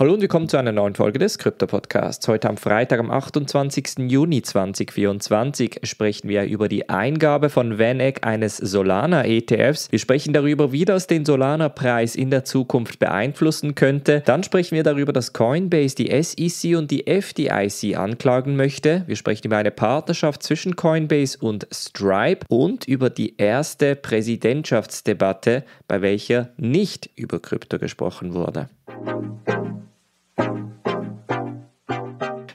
Hallo und willkommen zu einer neuen Folge des Krypto-Podcasts. Heute am Freitag, am 28. Juni 2024, sprechen wir über die Eingabe von VanEck eines Solana-ETFs. Wir sprechen darüber, wie das den Solana-Preis in der Zukunft beeinflussen könnte. Dann sprechen wir darüber, dass Coinbase die SEC und die FDIC anklagen möchte. Wir sprechen über eine Partnerschaft zwischen Coinbase und Stripe und über die erste Präsidentschaftsdebatte, bei welcher nicht über Krypto gesprochen wurde.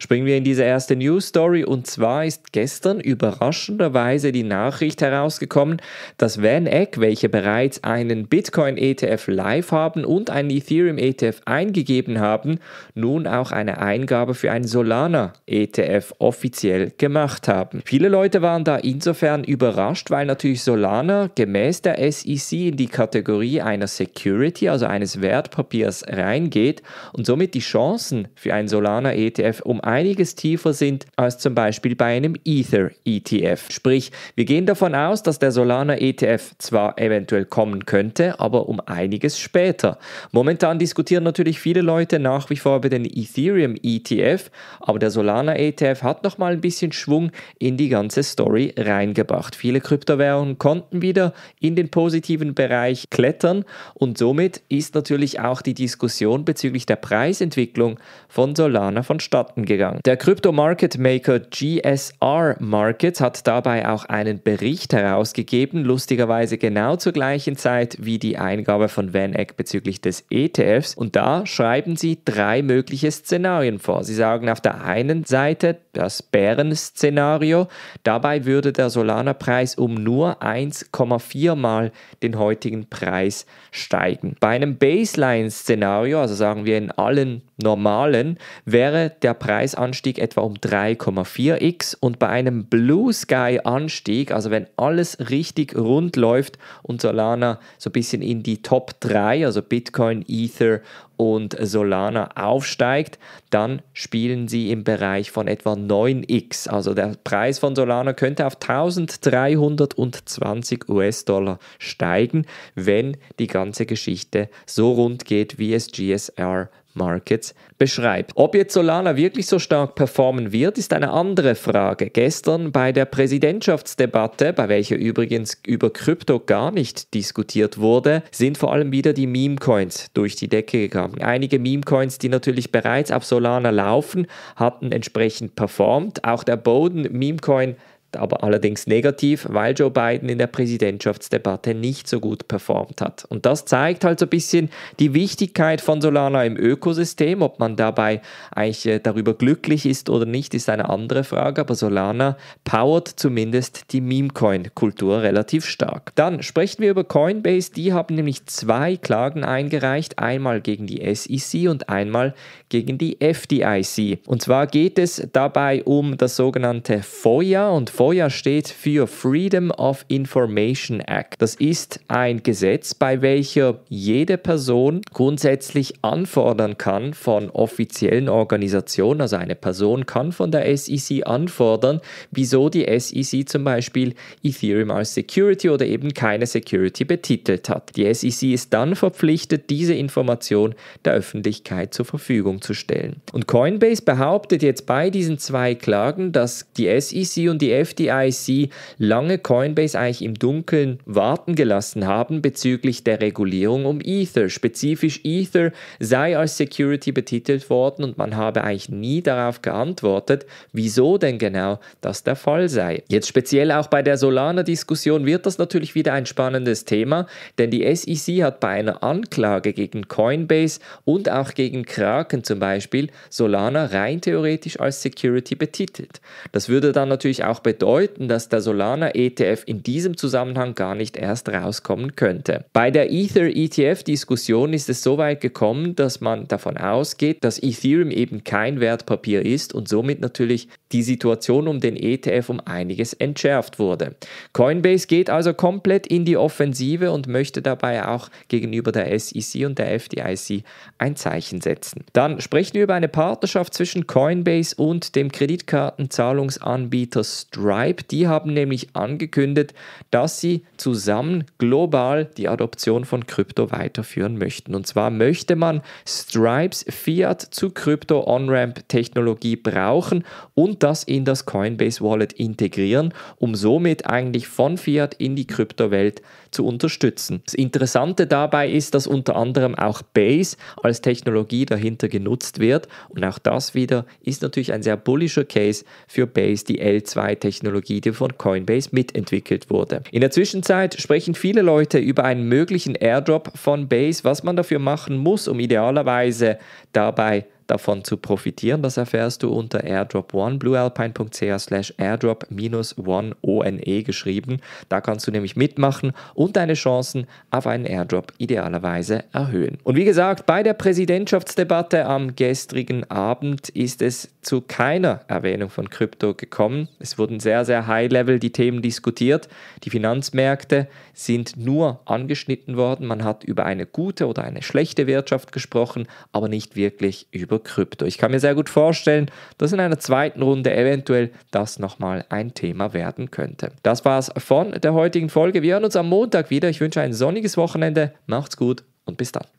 Springen wir in diese erste News Story und zwar ist gestern überraschenderweise die Nachricht herausgekommen, dass VanEck, welche bereits einen Bitcoin ETF live haben und einen Ethereum ETF eingegeben haben, nun auch eine Eingabe für einen Solana ETF offiziell gemacht haben. Viele Leute waren da insofern überrascht, weil natürlich Solana gemäß der SEC in die Kategorie einer Security, also eines Wertpapiers reingeht und somit die Chancen für einen Solana ETF um einiges tiefer sind als zum Beispiel bei einem Ether ETF. Sprich, wir gehen davon aus, dass der Solana ETF zwar eventuell kommen könnte, aber um einiges später. Momentan diskutieren natürlich viele Leute nach wie vor über den Ethereum ETF, aber der Solana ETF hat noch mal ein bisschen Schwung in die ganze Story reingebracht. Viele Kryptowährungen konnten wieder in den positiven Bereich klettern und somit ist natürlich auch die Diskussion bezüglich der Preisentwicklung von Solana vonstatten gegangen. Börsengang. Der Crypto market maker GSR Markets hat dabei auch einen Bericht herausgegeben, lustigerweise genau zur gleichen Zeit wie die Eingabe von VanEck bezüglich des ETFs. Und da schreiben sie drei mögliche Szenarien vor. Sie sagen auf der einen Seite das Bären-Szenario. Dabei würde der Solana-Preis um nur 1,4 mal den heutigen Preis steigen. Bei einem Baseline-Szenario, also sagen wir in allen normalen wäre der Preisanstieg etwa um 3,4x und bei einem Blue Sky Anstieg, also wenn alles richtig rund läuft und Solana so ein bisschen in die Top 3, also Bitcoin, Ether und Solana aufsteigt, dann spielen sie im Bereich von etwa 9x. Also der Preis von Solana könnte auf 1320 US-Dollar steigen, wenn die ganze Geschichte so rund geht, wie es GSR Markets beschreibt. Ob jetzt Solana wirklich so stark performen wird, ist eine andere Frage. Gestern bei der Präsidentschaftsdebatte, bei welcher übrigens über Krypto gar nicht diskutiert wurde, sind vor allem wieder die Meme-Coins durch die Decke gegangen. Einige Meme-Coins, die natürlich bereits auf Solana laufen, hatten entsprechend performt. Auch der Boden Meme-Coin aber allerdings negativ, weil Joe Biden in der Präsidentschaftsdebatte nicht so gut performt hat. Und das zeigt halt so ein bisschen die Wichtigkeit von Solana im Ökosystem. Ob man dabei eigentlich äh, darüber glücklich ist oder nicht, ist eine andere Frage, aber Solana powert zumindest die Meme-Coin-Kultur relativ stark. Dann sprechen wir über Coinbase. Die haben nämlich zwei Klagen eingereicht, einmal gegen die SEC und einmal gegen die FDIC. Und zwar geht es dabei um das sogenannte FOIA und FOIA FOIA steht für Freedom of Information Act. Das ist ein Gesetz, bei welcher jede Person grundsätzlich anfordern kann von offiziellen Organisationen, also eine Person kann von der SEC anfordern, wieso die SEC zum Beispiel Ethereum als Security oder eben keine Security betitelt hat. Die SEC ist dann verpflichtet, diese Information der Öffentlichkeit zur Verfügung zu stellen. Und Coinbase behauptet jetzt bei diesen zwei Klagen, dass die SEC und die FDIC lange Coinbase eigentlich im Dunkeln warten gelassen haben bezüglich der Regulierung um Ether. Spezifisch Ether sei als Security betitelt worden und man habe eigentlich nie darauf geantwortet, wieso denn genau das der Fall sei. Jetzt speziell auch bei der Solana-Diskussion wird das natürlich wieder ein spannendes Thema, denn die SEC hat bei einer Anklage gegen Coinbase und auch gegen Kraken zum Beispiel Solana rein theoretisch als Security betitelt. Das würde dann natürlich auch bedeuten, bedeuten, dass der Solana ETF in diesem Zusammenhang gar nicht erst rauskommen könnte. Bei der Ether ETF-Diskussion ist es so weit gekommen, dass man davon ausgeht, dass Ethereum eben kein Wertpapier ist und somit natürlich die Situation um den ETF um einiges entschärft wurde. Coinbase geht also komplett in die Offensive und möchte dabei auch gegenüber der SEC und der FDIC ein Zeichen setzen. Dann sprechen wir über eine Partnerschaft zwischen Coinbase und dem Kreditkartenzahlungsanbieter Stripe. Ripe, die haben nämlich angekündigt, dass sie zusammen global die Adoption von Krypto weiterführen möchten. Und zwar möchte man Stripes Fiat zu Krypto On-Ramp Technologie brauchen und das in das Coinbase Wallet integrieren, um somit eigentlich von Fiat in die Kryptowelt zu unterstützen. Das Interessante dabei ist, dass unter anderem auch Base als Technologie dahinter genutzt wird und auch das wieder ist natürlich ein sehr bullischer Case für Base, die L2-Technologie Technologie, die von Coinbase mitentwickelt wurde. In der Zwischenzeit sprechen viele Leute über einen möglichen Airdrop von Base, was man dafür machen muss, um idealerweise dabei zu Davon zu profitieren, das erfährst du unter airdrop one bluealpine.ch slash airdrop-1one e geschrieben. Da kannst du nämlich mitmachen und deine Chancen auf einen Airdrop idealerweise erhöhen. Und wie gesagt, bei der Präsidentschaftsdebatte am gestrigen Abend ist es zu keiner Erwähnung von Krypto gekommen. Es wurden sehr, sehr high-level die Themen diskutiert. Die Finanzmärkte sind nur angeschnitten worden. Man hat über eine gute oder eine schlechte Wirtschaft gesprochen, aber nicht wirklich über über Krypto. Ich kann mir sehr gut vorstellen, dass in einer zweiten Runde eventuell das nochmal ein Thema werden könnte. Das war's von der heutigen Folge. Wir hören uns am Montag wieder. Ich wünsche ein sonniges Wochenende. Macht's gut und bis dann.